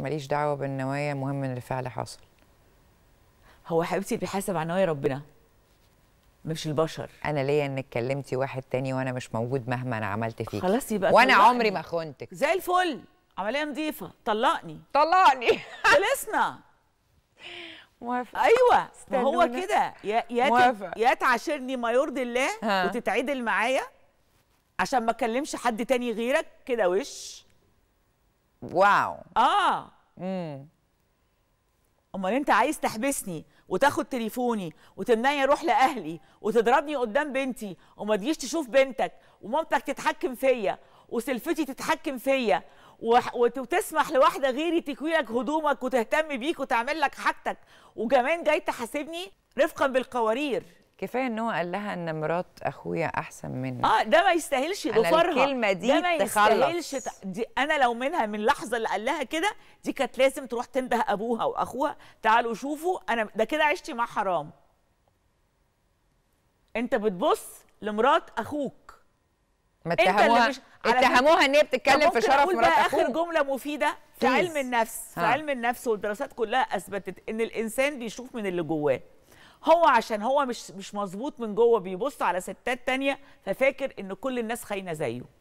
ماليش دعوه بالنوايا المهم ان الفعل حصل هو حبيبتي بيحاسب على نوايا ربنا مش البشر انا ليا انك كلمتي واحد تاني وانا مش موجود مهما انا عملت فيك خلاص يبقى وانا طلقني. عمري ما خنتك زي الفل عمليه نظيفه طلقني طلقني خلصنا موافقه ايوه ما هو كده يا يا يا تعاشرني ما يرضي الله وتتعدل معايا عشان ما اكلمش حد تاني غيرك كده وش واو اه امم امال انت عايز تحبسني وتاخد تليفوني وتمنعني اروح لاهلي وتضربني قدام بنتي وما تجيش تشوف بنتك ومامتك تتحكم فيا وسلفتي تتحكم فيا وتسمح لواحده غيري تكوي لك هدومك وتهتم بيك وتعمل لك حاجتك وكمان جاي تحاسبني رفقا بالقوارير كفايه ان هو قال لها ان مرات اخويا احسن مني اه ده ما يستاهلش ضفرها الكلمه دي ده ما يستاهلش دي انا لو منها من اللحظه اللي قال لها كده دي كانت لازم تروح تنده ابوها واخوها تعالوا شوفوا انا ده كده عشتي مع حرام انت بتبص لمرات اخوك ما اتهموها اتهموها ان هي بتتكلم في شرف مرات اخوك اخر جمله مفيده في علم النفس ها. في علم النفس والدراسات كلها اثبتت ان الانسان بيشوف من اللي جواه هو عشان هو مش مش مظبوط من جوه بيبص على ستات تانية ففاكر ان كل الناس خاينه زيه